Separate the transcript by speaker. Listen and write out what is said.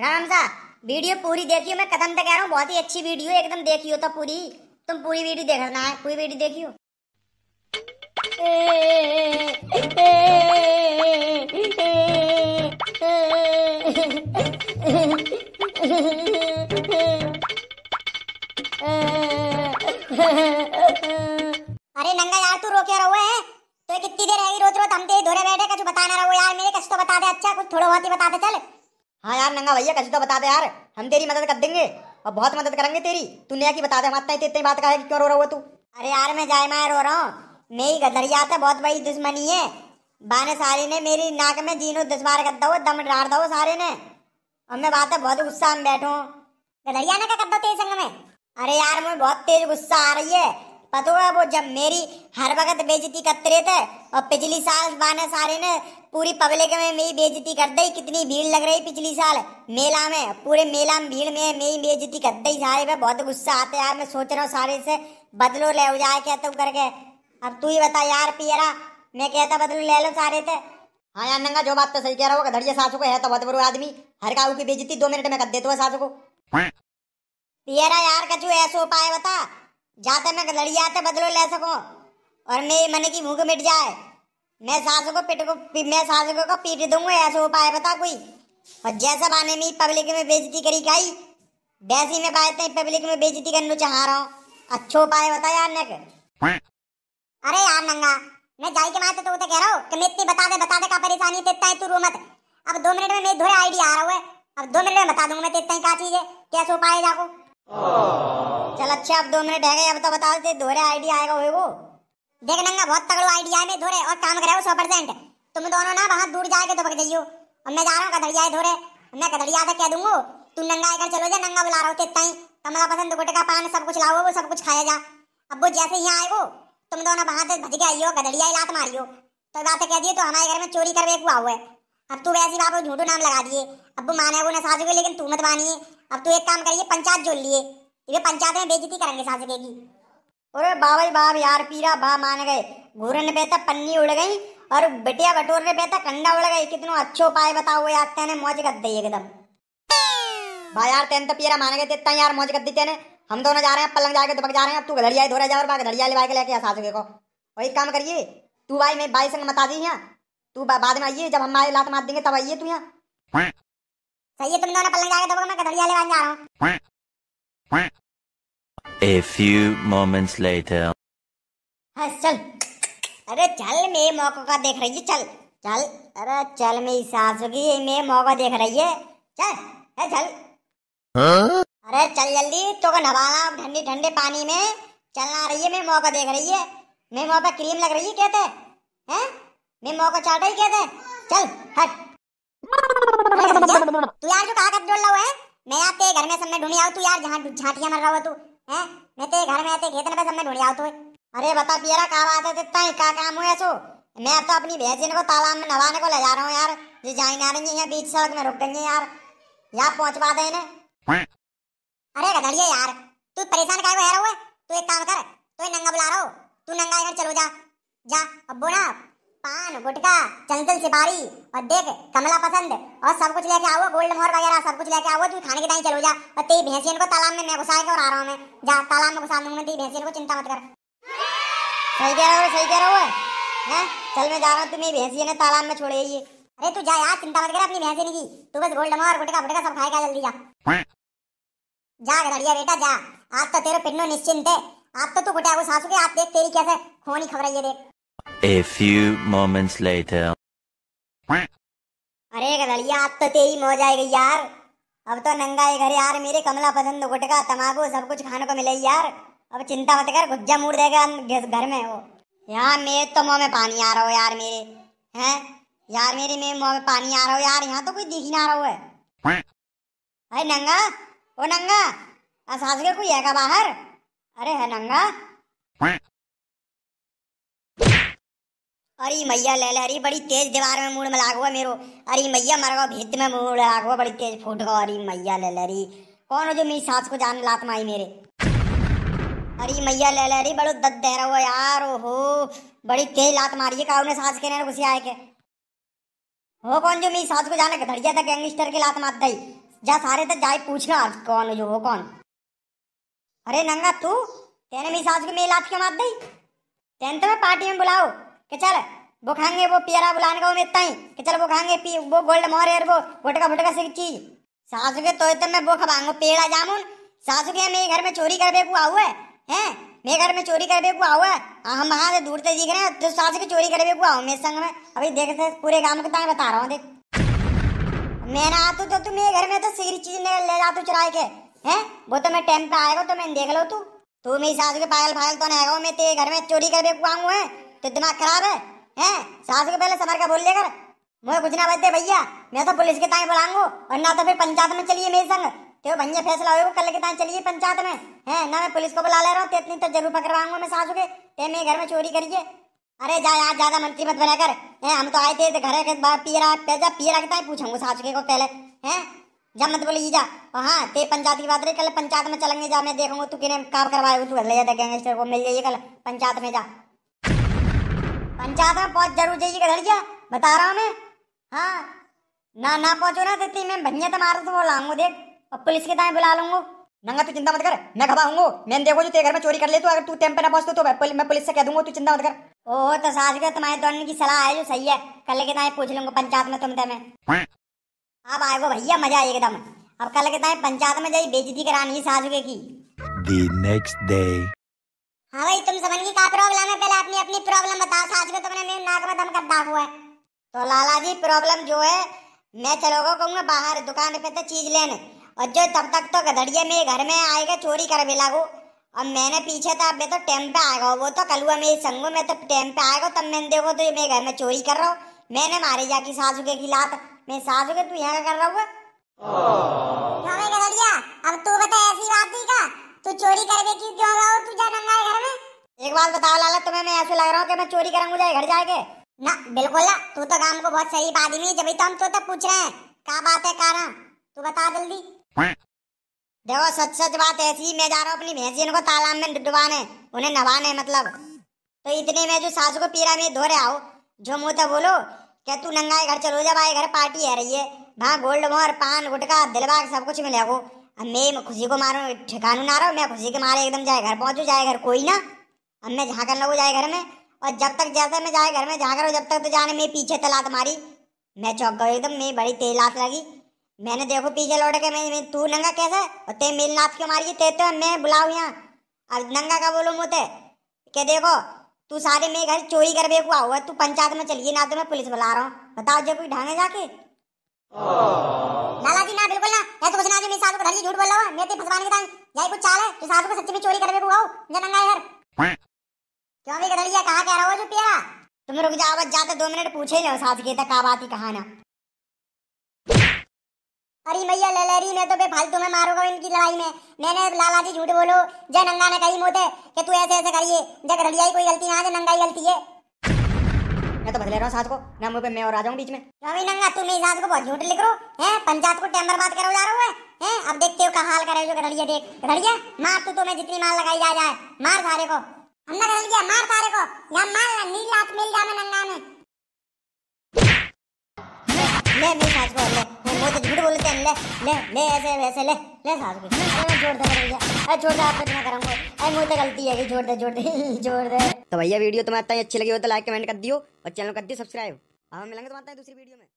Speaker 1: रामजा video पूरी देखियो मैं कदम तक कह रहा हूँ बहुत ही अच्छी वीडियो है एकदम देखियो तो पूरी तुम पूरी वीडियो देखना है पूरी वीडियो देखियो भैया कैसे तो बता दे यार हम तेरी मदद कर देंगे और बहुत मदद करेंगे तेरी तू नया की बता दे हम इतनी बात का क्यों रो रहा हुआ तू अरे यार मैं जाए मैं रो रहा हूँ मेरी गदरिया से तो बहुत बड़ी दुश्मनी है बाने सारे ने मेरी नाक में जीनो दस बार कर दो दम डार दो सारे ने और मैं बात है बहुत गुस्सा में बैठो गदरिया ने क्या कर दो तेरे संग में अरे यार मुझे बहुत तेज गुस्सा आ रही है पता पतोड़ा वो जब मेरी हर वक्त बेजती करते रहते और पिछली साल बाने सारे ने पूरी पब्लिक में मेरी बेजती कर दी कितनी भीड़ लग रही पिछली साल मेला में पूरे मेला में भीड़ में मेरी बेजती कर दी सारे पे बहुत गुस्सा आते यार मैं सोच रहा हूँ सारे से बदलो ले जाए क्या तुम करके अब तू ही बता यार पियरा मैं कहता बदलो ले लो सारे थे हाँ यार नंगा जो बात तो सही कह रहा हो धड़िया सासू को है तो बहुत बुरा आदमी हर काऊ की बेजती दो मिनट में कर देते हो सासू को पियरा यार कचू ऐसा उपाय बता जाता मैं लड़ी आते बदलो ले सको और मेरे मन की भूख मिट जाए मैं सासू को पिट को मैं सासू को पीट दूंगा ऐसा उपाय बता कोई और जैसा बाने में पब्लिक में बेजती करी गाई वैसी में बात पब्लिक में बेजती करने चाह रहा हूँ अच्छो उपाय बता यार ने
Speaker 2: अरे
Speaker 1: यार नंगा मैं जाई के मारते तो वो कह रहा हूँ कि मैं इतनी बता दे बता दे का परेशानी देता है तू रो मत अब दो मिनट में मेरे धोए आइडिया आ रहा हुआ है अब दो मिनट में बता दूंगा मैं देता है क्या चीज है कैसे उपाय जाको चल अच्छे अब दो मिनट रह गए अब तो बता दे दोहरे आईडी आएगा वो देख नंगा बहुत तगड़ो आइडिया है मैं दोहरे और काम कराओ सौ परसेंट तुम दोनों ना वहां दूर जाके तो पक जाइयो अब मैं जा रहा हूँ कदड़िया है दोहरे मैं कदड़िया से कह दूंगा तू नंगा आकर चलो जा नंगा बुला रहा हूँ इतना ही कमला पसंद गुटका पान सब कुछ लाओ वो सब कुछ खाया जा अब वो जैसे यहाँ आए वो तुम दोनों वहां से भज के आइयो गदड़िया लात मारियो तो बात कह दिए तो हमारे घर में चोरी करवे हुआ हुआ है अब तू वैसी बाबू झूठू नाम लगा दिए अब वो माने वो नसाजू लेकिन तू मत मानिए अब तू एक काम करिए पंचायत जोड़ लिए इधर पंचायत में बेजती करेंगे सास की और बाबा बाब यार पीरा बा मान गए घूरन पे था तो पन्नी उड़ गई और बेटिया बटोर पे था तो कंडा उड़ गई कितना अच्छो उपाय बताओ यार तेने मौज कर दी एकदम भाई यार तेन तो पीरा मान गए तेता यार मौज कर दी तेने हम दोनों जा रहे हैं पलंग जाके दुबक जा रहे हैं अब तू घड़िया धो रह जा और बाग घड़िया लेवा के लेके आ सासुके को वही काम करिए तू भाई मैं भाई संग मता दी यहां तू बाद में आइए जब हम आए लात मार देंगे तब आइए तू
Speaker 2: यहां
Speaker 1: सही है तुम दोनों पलंग जाके दुबक मैं घड़िया लेवा जा रहा
Speaker 2: हूं A few moments later.
Speaker 1: हाँ चल अरे चल मैं मौका का देख रही है चल चल अरे चल मेरी सास होगी मैं मौका देख रही है चल है चल
Speaker 2: अरे
Speaker 1: चल जल्दी तो को नवाना ठंडे ठंडे पानी में चलना रही है मैं मौका देख रही है मैं मौका क्रीम लग रही है कहते हैं मैं मौका चाट रही कहते चल हट तू यार जो कागज जोड़ रहा है मैं आपके घर में सब में ढूंढी आऊँ तू यार जहाँ झाटियाँ मर रहा हो तू हैं हाँ, मैं तेरे घर में आते खेत में सब ढूंढ तू अरे बता पियरा का बात है इतना का काम हुआ सो मैं तो अपनी भैंसिन को तालाब में नहाने को ले जा रहा हूँ यार ये जाई ना रही है बीच सड़क में रुक गई है यार यहाँ पहुँच पा देने अरे गधड़िया यार तू परेशान काय को है तू एक काम कर तू नंगा बुला रहा हो तू नंगा इधर चलो जा जा अब बोला पान गुटका चंचल सिपारी और देख कमला पसंद और सब कुछ लेके आओ गोल्ड मोहर वगैरह सब कुछ लेके आओ तू खाने के टाइम चलो जा और तेरी भैंसियन को तालाब में मैं घुसा के और आ रहा हूँ मैं जा तालाब में घुसा दूंगा तेरी भैंसियन को चिंता मत कर सही कह रहा हूँ सही कह रहा हूँ है चल मैं जा रहा हूँ तुम्हें भैंसियन है तालाब में छोड़े ये अरे तू जा यार चिंता मत कर अपनी भैंसियन की तू बस गोल्ड मोहर गुटका फुटका सब खाएगा जल्दी जा जा गड़िया बेटा जा आज तो तेरे पिन्नो निश्चिंत है आप तो तू गुटिया को सासू के आप देख तेरी कैसे खोनी खबर है ये देख
Speaker 2: A few moments later.
Speaker 1: अरे गदलिया अब तो तेरी मौज आई गई यार अब तो नंगा है घर यार मेरे कमला पसंद गुटका तमाकू सब कुछ खाने को मिले यार अब चिंता मत कर गुज्जा मूड देगा घर में वो यहाँ मेरे तो मुँह में पानी आ रहा हो यार मेरे हैं यार मेरे मेरे मुँह में पानी आ रहा हो यार यहाँ तो कोई दिख ना रहा
Speaker 2: है
Speaker 1: अरे नंगा ओ नंगा सासगे कोई है का बाहर अरे है नंगा अरे मैया ले ले अरे बड़ी तेज दीवार में मूड में लागो मेरो अरे मैया मरगो भित में मूड लागो बड़ी तेज फूट गो अरे मैया ले ले अरे कौन हो जो मेरी सास को जान लात माई मेरे अरे मैया ले ले अरे बड़ो दद दे रहा रहो यार ओहो बड़ी तेज लात मारी है काउ सास के ने घुसी आए के हो कौन जो मेरी सास को जाने धड़िया था गैंगस्टर की लात मार दई जा सारे तक जाए पूछना कौन जो हो कौन अरे नंगा तू तेरे मेरी सास को मेरी लात क्यों मार दई तेन तो मैं पार्टी में बुलाऊ कि चल वो खाएंगे वो पियरा बुलाने का उम्मीद ही कि चल वो खाएंगे पी वो गोल्ड मोर एयर वो गुटका फुटका सी चीज सासू के तो मैं वो खवाऊंगा पेड़ा जामुन सासू के मेरे घर में चोरी कर बेकू आऊ है हैं मेरे घर में चोरी कर बेकू आऊ है हम वहां से दूर से दिख रहे हैं तो सासू की चोरी कर बेकू आऊ मेरे संग में अभी देख से पूरे गांव के ताई बता रहा हूँ देख मैं ना आतू तो तू मेरे घर में तो सीरी चीज ले जातू चुराए के हैं वो तो मैं टाइम पे आएगा तो मैं देख लो तू तू मेरी सासू के पागल पागल तो नहीं आएगा मैं तेरे घर में चोरी कर बेकू आऊ है तो दिमाग खराब है हैं सास के पहले समर का बोल लेकर मुझे कुछ ना बचते भैया मैं तो पुलिस के ताए बुलाऊंगो और ना तो फिर पंचायत में चलिए मेरे संग तो भैया फैसला होगा कल के ताई चलिए पंचायत में है ना मैं पुलिस को बुला ले रहा हूँ तो इतनी तो जरूर पकड़वाऊंगा मैं सासू के ते मेरे घर में चोरी करिए अरे जा यार ज्यादा मंत्री मत बना कर है हम तो आए थे तो घर के पियरा पैसा पियरा के ताई पूछूंगा सासू के को पहले है जा मत बोली जा हाँ ते पंचायत की बात रही कल पंचायत में चलेंगे जा मैं देखूंगा तू किने काम करवाए तू ले जा तो गैंगस्टर को मिल जाइए कल पंचायत में जा पंचायत में पहुंच जरूर जाइए घर जा बता रहा हूँ मैं हाँ ना ना पहुंचो ना देती मैं भैया तो मारू तो वो लाऊंगा देख और पुलिस के दाएं बुला लूंगा नंगा तू चिंता मत कर मैं खबाऊंगा मैं देखो जो तेरे घर में चोरी कर ले तू तो, अगर तू टेम पे ना पहुंचते तो मैं पुलिस से कह दूंगा तू चिंता मत कर ओ तो साज का तुम्हारे दौड़ने की सलाह है जो सही है कल के दाएं पूछ लूंगा पंचायत में तुम मैं अब आएगो भैया मजा आई एकदम अब कल के दाएं पंचायत में जाइए बेजती करानी है साजुके की
Speaker 2: The next
Speaker 1: day. हाँ भाई तुम समझ गई क्या प्रॉब्लम है पहले अपनी अपनी प्रॉब्लम बताओ सास को तो तुमने मेरे नाक में दम कर दाग हुआ है तो लाला जी प्रॉब्लम जो है मैं चलोगा कहूँगा बाहर दुकान पे तो चीज लेने और जो तब तक तो गधड़िया मेरे घर में आएगा चोरी कर भी लागू और मैंने पीछे था मैं तो, तो टाइम पे आएगा वो तो कल हुआ मेरी संगो मैं तो टाइम पे आएगा तब मैंने देखो तो ये मेरे घर में चोरी कर रहा हूँ मैंने मारे जाके सासू के खिलाफ मेरे सासू के तू यहाँ कर रहा हुआ ऐसे लग रहा हो कि मैं चोरी करा मुझे घर जाके ना बिल्कुल ना तू तो गांव को बहुत सही आदमी है जब तो हम तो तक पूछ रहे हैं क्या बात है कारा तू बता जल्दी देखो सच सच बात ऐसी मैं जा रहा हूँ अपनी भैंसियन को तालाब में डुबाने उन्हें नवाने मतलब तो इतने में जो सासू को पीरा में धो रहे आओ जो मुँह तो बोलो क्या तू नंगा घर चलो जब आए घर पार्टी है रही है वहाँ गोल्ड मोहर पान गुटका दिलबाग सब कुछ मिलेगा अब मैं खुशी को मारू ठिकानू ना रहा मैं खुशी के मारे एकदम जाए घर पहुंचू जाए घर कोई ना हमने झाकर लगो जाए घर में और जब तक जैसे मैं जाए घर में झाकर जब तक तो जाने मेरी पीछे तलात मारी मैं चौक गई एकदम मेरी बड़ी तेज लात लगी मैंने देखो पीछे लौट के मैं, मैं तू नंगा कैसे और ते मेरी लात क्यों मारी ते तो मैं बुलाऊ यहाँ अब नंगा का बोलूँ मुँह के देखो तू सारे मेरे घर चोरी कर बेकुआ हुआ तू पंचायत में चलिए ना तो मैं पुलिस बुला रहा हूँ बताओ जब कोई ढांगे जाके लाला जी ना बिल्कुल ना या तो कुछ ना जो मेरी सासू को धर झूठ बोल रहा हूँ मेरे फंसवाने के टाइम यही कुछ चाल है तो सासू को सच्ची में चोरी कर बेकुआ हो नंगा
Speaker 2: घर
Speaker 1: क्यों भी गधड़िया कहा कह रहा हो जो प्यारा तुम रुक जाओ बस जाते दो मिनट पूछे लो सास के तक तो आवा ही कहा ना अरे मैया ले ललहरी मैं तो बे फालतू में मारूंगा इनकी लड़ाई में मैंने लाला जी झूठ बोलो जय नंगा ने कही मोते कि तू ऐसे ऐसे करिए जय गधड़िया ही कोई गलती ना जय नंगा ही गलती है मैं तो बदले रहा हूँ सास को ना मुँह पे मैं और आ जाऊँ बीच में क्यों भी नंगा तू मेरी सास को बहुत झूठ लिख रो हो हैं पंचायत को टेम्बर बात करो जा रहा हूँ हैं अब देखते हो का हाल करे जो गधड़िया देख गधड़िया मार तू तो मैं जितनी मार लगाई जा जाए मार सारे को गया मार को मार ना नील हाथ मिल जा में ले ले सास को ले तो झूठ बोलते हैं ले ले ले ऐसे वैसे ले ले सास को दे भैया अरे छोड़ दे आप इतना अरे मुझे तो गलती है छोड़ दे छोड़ दे छोड़ दे तो भैया वीडियो तुम्हें तो अच्छी लगी हो तो लाइक कमेंट कर दियो और चैनल कर दियो सब्सक्राइब हम मिलेंगे तुम्हारे दूसरी वीडियो में